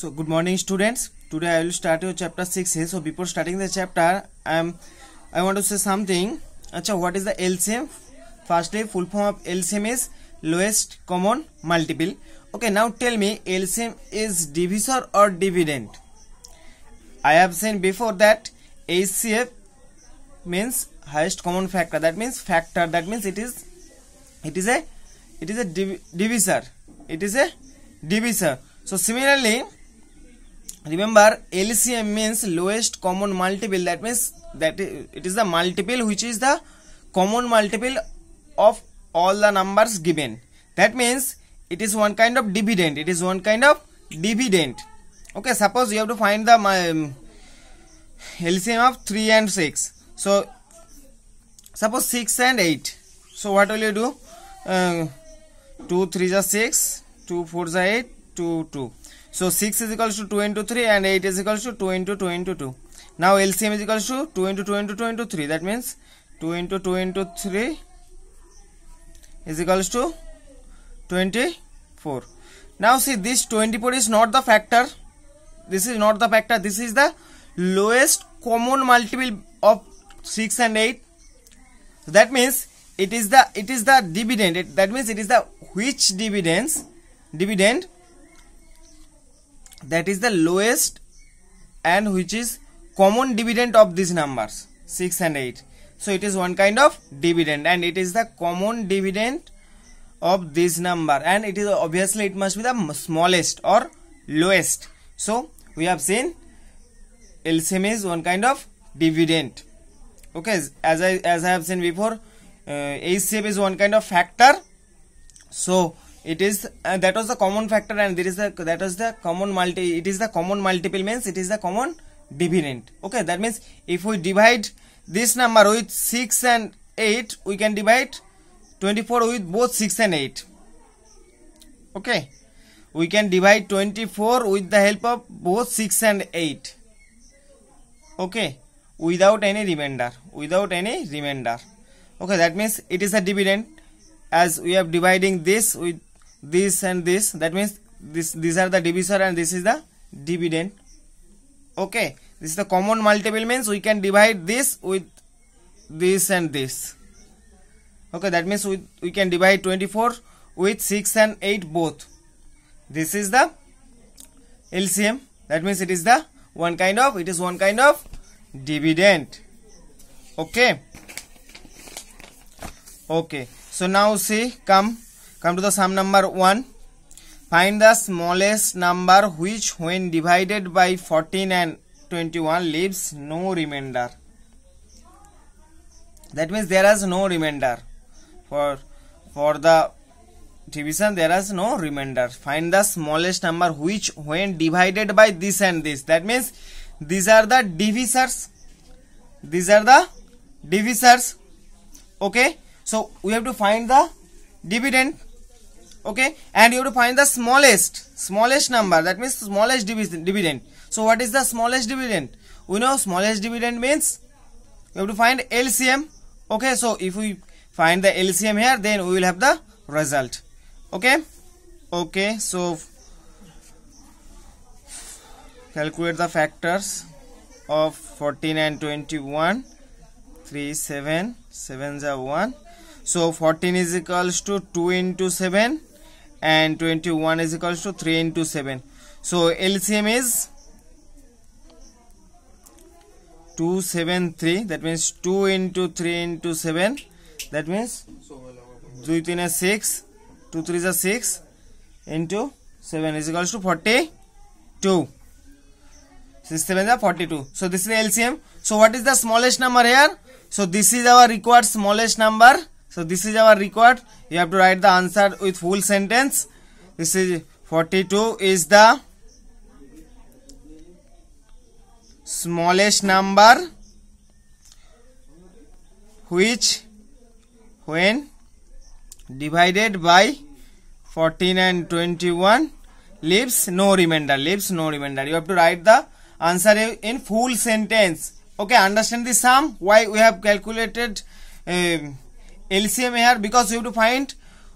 So good morning students. Today I will start your chapter 6. So before starting the chapter, I am I want to say something. Acha, what is the LCM? Firstly, full form of LCM is lowest common multiple. Okay, now tell me LCM is divisor or dividend? I have seen before that HCF means highest common factor. That means factor. That means it is it is a it is a div divisor. It is a divisor. So similarly remember LCM means lowest common multiple that means that it is the multiple which is the common multiple of all the numbers given that means it is one kind of dividend it is one kind of dividend okay suppose you have to find the um, LCM of 3 and 6 so suppose 6 and 8 so what will you do uh, 2 3 is 6 2 4 is 8 2 2 so 6 is equal to 2 into 3 and 8 is equal to 2 into 2 into 2. Now LCM is equal to 2 into 2 into 2 into 3. That means 2 into 2 into 3 is equal to 24. Now see this 24 is not the factor. This is not the factor. This is the lowest common multiple of 6 and 8. So that means it is the it is the dividend. It, that means it is the which dividends dividend that is the lowest and which is common dividend of these numbers 6 and 8 so it is one kind of dividend and it is the common dividend of this number and it is obviously it must be the smallest or lowest so we have seen LCM is one kind of dividend okay as I as I have seen before uh, HCF is one kind of factor so it is uh, that was the common factor and there is the that was the common multi it is the common multiple means it is the common dividend okay that means if we divide this number with 6 and 8 we can divide 24 with both 6 and 8 okay we can divide 24 with the help of both 6 and 8 okay without any remainder without any remainder okay that means it is a dividend as we are dividing this with this and this that means this these are the divisor and this is the dividend okay this is the common multiple means we can divide this with this and this okay that means we, we can divide 24 with 6 and 8 both this is the LCM that means it is the one kind of it is one kind of dividend okay okay so now see come come to the sum number 1 find the smallest number which when divided by 14 and 21 leaves no remainder that means there is no remainder for for the division there is no remainder find the smallest number which when divided by this and this that means these are the divisors these are the divisors okay so we have to find the dividend okay and you have to find the smallest smallest number that means smallest dividend so what is the smallest dividend we know smallest dividend means you have to find LCM okay so if we find the LCM here then we will have the result okay okay so calculate the factors of 14 and 21 3 7 7 is 1 so 14 is equals to 2 into 7 and 21 is equals to 3 into 7 so LCM is 273 that means 2 into 3 into 7 that means 2 3 is 6 2 3 is 6 into 7 is equals to 42 6 7 is 42 so this is the LCM so what is the smallest number here so this is our required smallest number so this is our required. You have to write the answer with full sentence. This is 42 is the smallest number which when divided by 14 and 21 leaves no remainder leaves no remainder you have to write the answer in full sentence okay understand the sum why we have calculated uh, LCM here because we have to find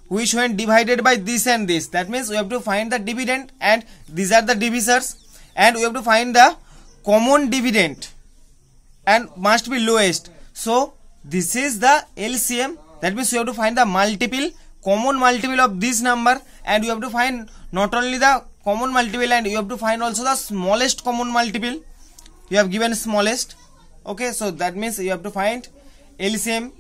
which when divided by this and this. That means we have to find the dividend and these are the divisors and we have to find the common dividend and must be lowest. So this is the LCM that means you have to find the multiple common multiple of this number and you have to find not only the common multiple and you have to find also the smallest common multiple you have given smallest okay so that means you have to find LCM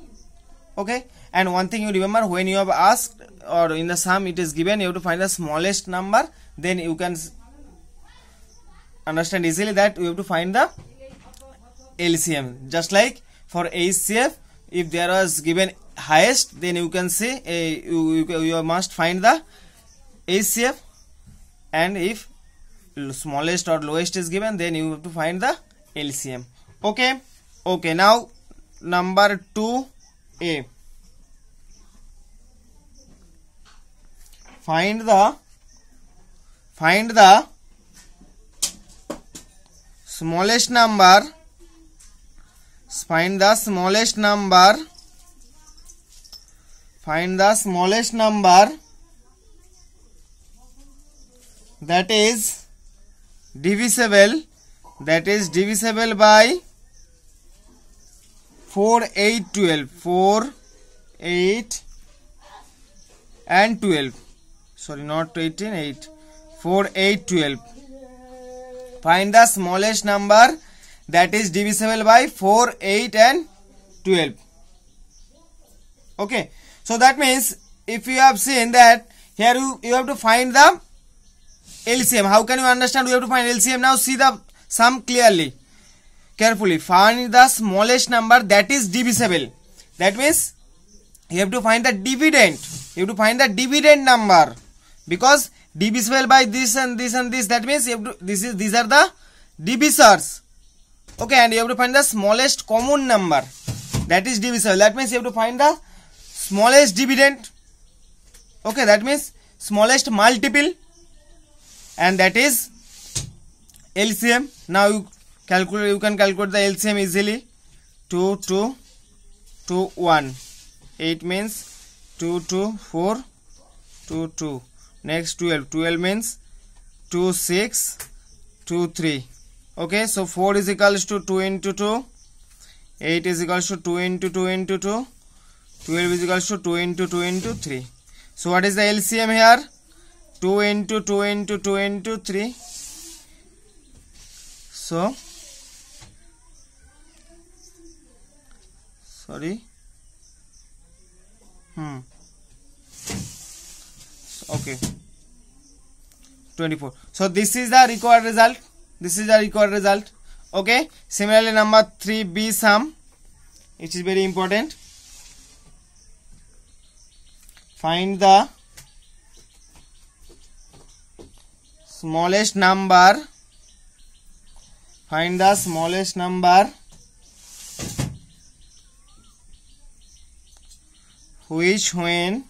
okay and one thing you remember when you have asked or in the sum it is given you have to find the smallest number then you can understand easily that we have to find the LCM just like for HCF if there was given highest then you can say uh, you, you, you must find the HCF and if smallest or lowest is given then you have to find the LCM okay okay now number 2 a find the find the smallest number find the smallest number find the smallest number that is divisible that is divisible by 4 8 12 4 8 and 12 sorry not 18 8 4 8 12 find the smallest number that is divisible by 4 8 and 12 okay so that means if you have seen that here you, you have to find the LCM how can you understand we have to find LCM now see the sum clearly carefully find the smallest number that is divisible that means you have to find the dividend you have to find the dividend number because divisible by this and this and this that means you have to this is these are the divisors okay and you have to find the smallest common number that is divisible that means you have to find the smallest dividend okay that means smallest multiple and that is LCM now you calculate you can calculate the LCM easily 2 2 2 1 8 means 2 2 4 2 2 next 12 12 means 2 6 2 3 okay so 4 is equals to 2 into 2 8 is equals to 2 into 2 into 2 12 is equals to 2 into 2 into 3 so what is the LCM here 2 into 2 into 2 into 3 so sorry hmm okay 24 so this is the required result this is the required result okay similarly number 3b sum which is very important find the smallest number find the smallest number which when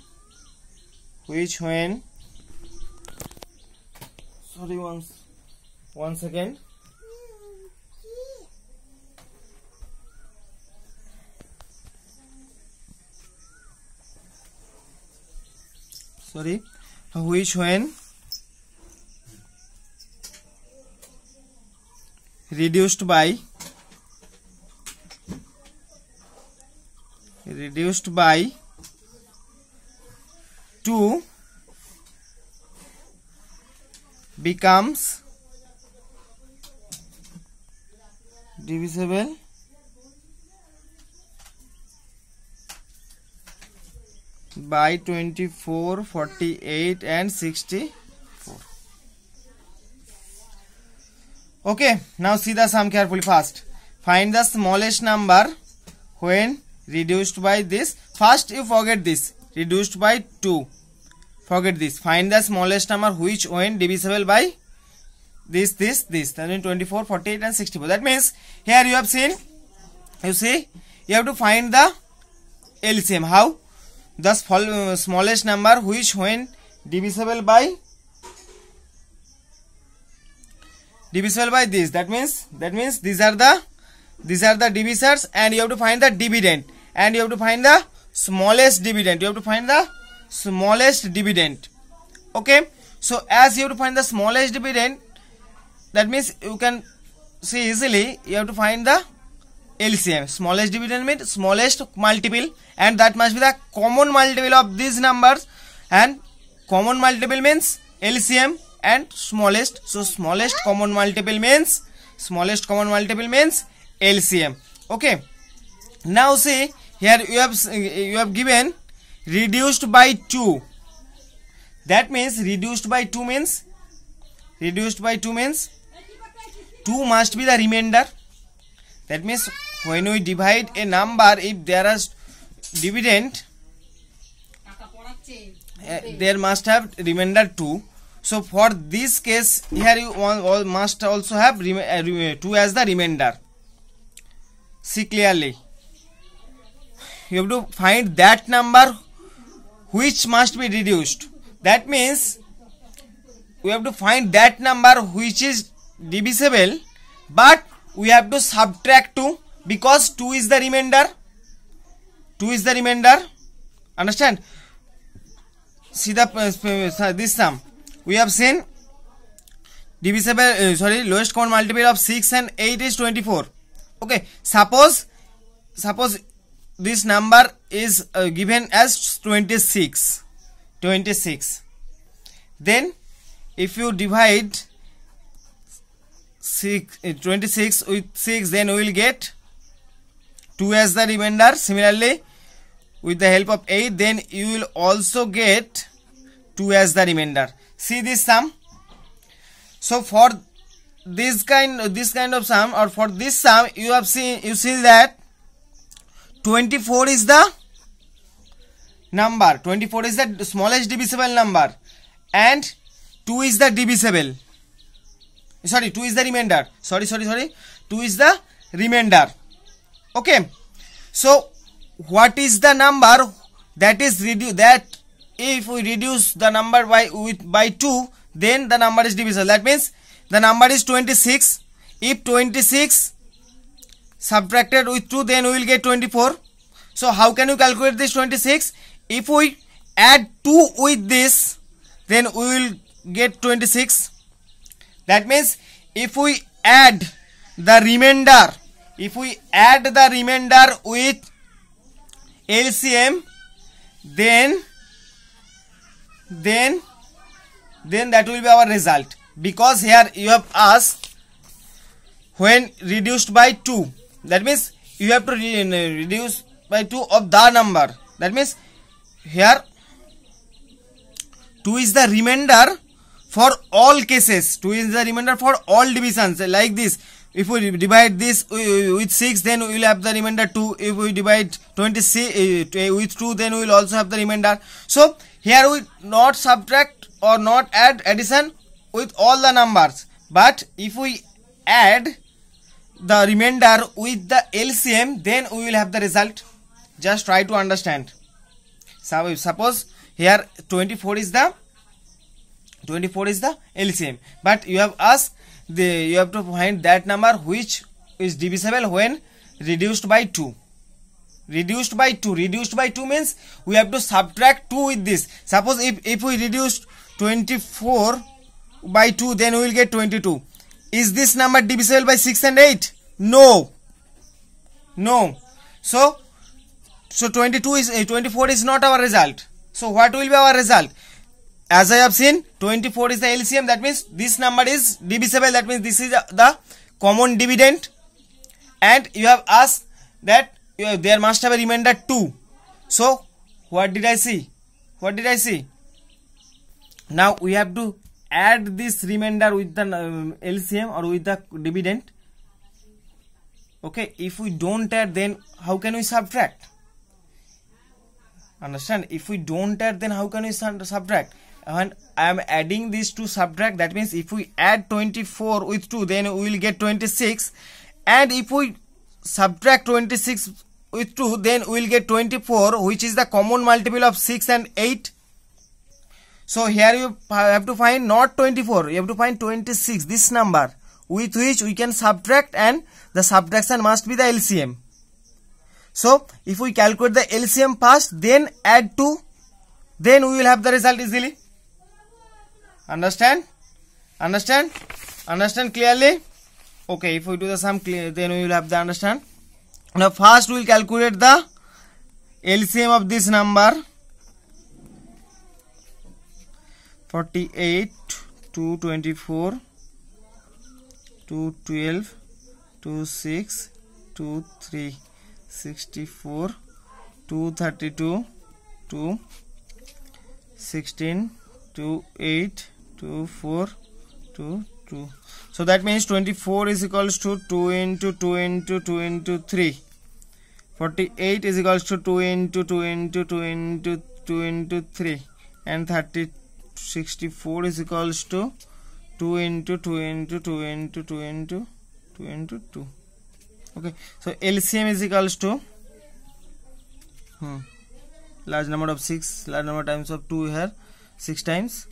which when sorry once one second sorry which when reduced by reduced by 2 becomes divisible by 24 48 and 64 okay now see the sum carefully first find the smallest number when reduced by this first you forget this reduced by 2. Forget this. Find the smallest number which when divisible by this, this, this. 124, 24, 48 and 64. That means here you have seen, you see, you have to find the LCM. How? The smallest number which when divisible by divisible by this that means that means these are the these are the divisors and you have to find the dividend and you have to find the smallest dividend you have to find the smallest dividend okay so as you have to find the smallest dividend that means you can see easily you have to find the LCM smallest dividend means smallest multiple and that must be the common multiple of these numbers and common multiple means LCM and smallest so smallest common multiple means smallest common multiple means LCM okay now see here you have you have given reduced by 2 that means reduced by 2 means reduced by 2 means 2 must be the remainder that means when we divide a number if there is dividend uh, there must have remainder 2 so for this case here you all must also have uh, 2 as the remainder see clearly you have to find that number which must be reduced that means we have to find that number which is divisible but we have to subtract 2 because 2 is the remainder 2 is the remainder understand see the uh, uh this sum we have seen divisible uh, sorry lowest common multiple of 6 and 8 is 24 okay suppose suppose this number is uh, given as 26 26 then if you divide six, uh, 26 with 6 then we will get 2 as the remainder similarly with the help of 8 then you will also get 2 as the remainder see this sum so for this kind this kind of sum or for this sum you have seen you see that 24 is the number 24 is the smallest divisible number and 2 is the divisible sorry 2 is the remainder sorry sorry sorry 2 is the remainder okay so what is the number that is reduce that if we reduce the number by with by 2 then the number is divisible that means the number is 26 if 26 subtracted with 2 then we will get 24 so how can you calculate this 26 if we add 2 with this then we will get 26 that means if we add the remainder if we add the remainder with LCM then then then that will be our result because here you have asked when reduced by 2 that means you have to re uh, reduce by 2 of the number that means here 2 is the remainder for all cases 2 is the remainder for all divisions like this if we divide this uh, with 6 then we will have the remainder 2 if we divide 26 uh, with 2 then we will also have the remainder so here we not subtract or not add addition with all the numbers but if we add the remainder with the LCM then we will have the result just try to understand so suppose here 24 is the 24 is the LCM but you have asked the you have to find that number which is divisible when reduced by 2 reduced by 2 reduced by 2 means we have to subtract 2 with this suppose if, if we reduce 24 by 2 then we will get 22 is this number divisible by 6 and 8? No. No. So, so 22 is uh, 24 is not our result. So what will be our result? As I have seen, 24 is the LCM. That means this number is divisible. That means this is the common dividend. And you have asked that eh, there must have a remainder 2. So what did I see? What did I see? Now we have to add this remainder with the LCM um, or with the dividend okay if we don't add then how can we subtract understand if we don't add then how can we subtract and I am adding this to subtract that means if we add 24 with 2 then we will get 26 and if we subtract 26 with 2 then we will get 24 which is the common multiple of 6 and 8 so here you have to find not 24, you have to find 26, this number with which we can subtract and the subtraction must be the LCM. So if we calculate the LCM first then add to then we will have the result easily. Understand? Understand? Understand clearly? Okay, if we do the sum clear then we will have the understand. Now first we will calculate the LCM of this number 48 to 24 to 12 to 6 to 64 to 32 to 16 to 8 to 4 to 2 so that means 24 is equals to 2 into 2 into 2 into 3 48 is equals to 2 into 2 into 2 into 2 into 3 and 32 64 is equals to 2 into 2 into 2 into 2 into 2 into 2 okay so LCM is equals to hmm, large number of 6 large number times of 2 here 6 times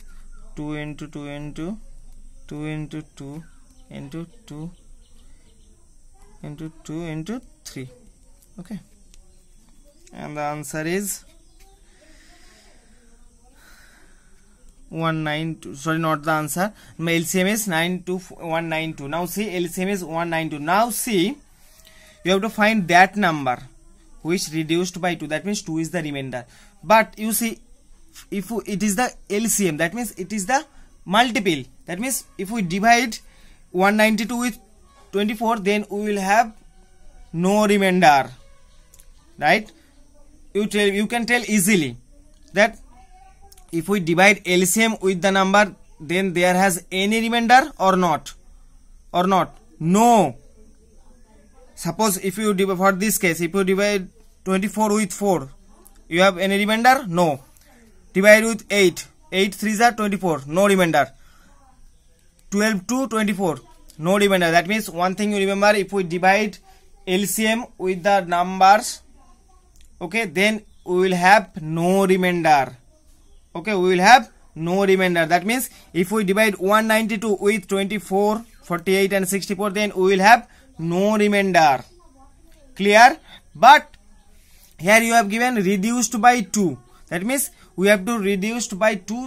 2 into 2 into 2 into 2 into 2 into 2 into 3 okay and the answer is one nine two sorry not the answer LCM is 92192 now see LCM is 192 now see you have to find that number which reduced by 2 that means 2 is the remainder but you see if it is the LCM that means it is the multiple that means if we divide 192 with 24 then we will have no remainder right you tell you can tell easily that if we divide LCM with the number then there has any remainder or not or not no suppose if you divide for this case if you divide 24 with 4 you have any remainder no divide with 8 8 3s are 24 no remainder 12 to 24 no remainder that means one thing you remember if we divide LCM with the numbers okay then we will have no remainder okay we will have no remainder that means if we divide 192 with 24 48 and 64 then we will have no remainder clear but here you have given reduced by 2 that means we have to reduced by 2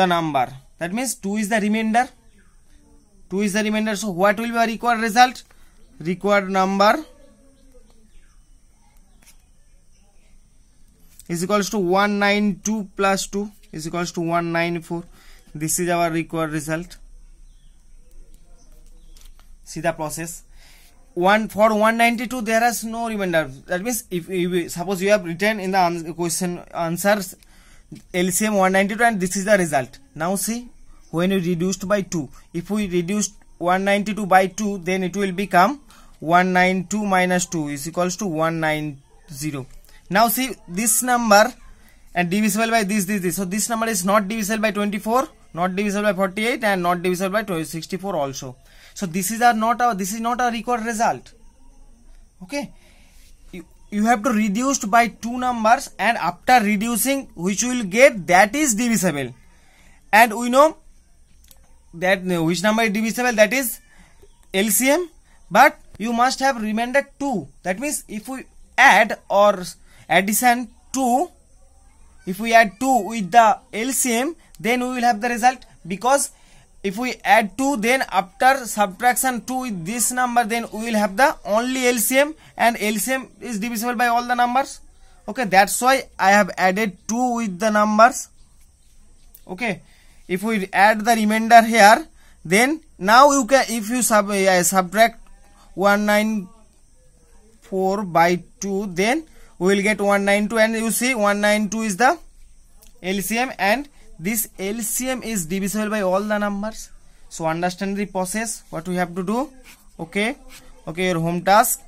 the number that means 2 is the remainder 2 is the remainder so what will be our required result required number is equals to 192 plus 2 is equals to 194 this is our required result see the process one for 192 there is no remainder that means if you suppose you have written in the question answers LCM 192 and this is the result now see when you reduced by 2 if we reduced 192 by 2 then it will become 192 minus 2 is equals to 190 now see this number and divisible by this this this so this number is not divisible by 24 not divisible by 48 and not divisible by 64 also so this is our not our this is not a required result okay you, you have to reduce by two numbers and after reducing which will get that is divisible and we know that uh, which number is divisible that is LCM but you must have remainder 2 that means if we add or addition 2 if we add 2 with the LCM then we will have the result because if we add 2 then after subtraction 2 with this number then we will have the only LCM and LCM is divisible by all the numbers okay that's why I have added 2 with the numbers okay if we add the remainder here then now you can if you sub, uh, subtract 194 by 2 then we will get 192 and you see 192 is the LCM and this LCM is divisible by all the numbers so understand the process what we have to do okay okay your home task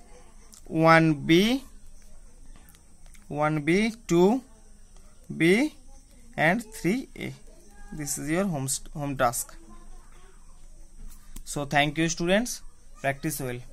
1b 1b 2b and 3a this is your home home task so thank you students practice well